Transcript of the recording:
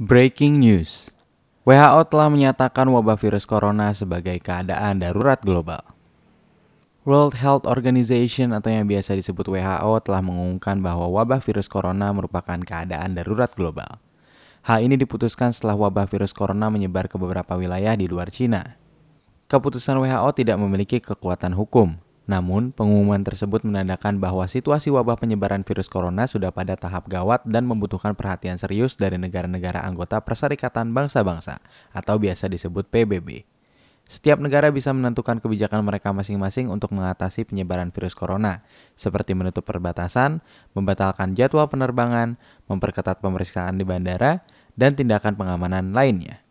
Breaking news. WHO telah menyatakan wabah virus corona sebagai keadaan darurat global. World Health Organization atau yang biasa disebut WHO telah mengumumkan bahwa wabah virus corona merupakan keadaan darurat global. Hal ini diputuskan setelah wabah virus corona menyebar ke beberapa wilayah di luar China. Keputusan WHO tidak memiliki kekuatan hukum, namun, pengumuman tersebut menandakan bahwa situasi wabah penyebaran virus corona sudah pada tahap gawat dan membutuhkan perhatian serius dari negara-negara anggota Perserikatan Bangsa-Bangsa atau biasa disebut PBB. Setiap negara bisa menentukan kebijakan mereka masing-masing untuk mengatasi penyebaran virus corona, seperti menutup perbatasan, membatalkan jadwal penerbangan, memperketat pemeriksaan di bandara, dan tindakan pengamanan lainnya.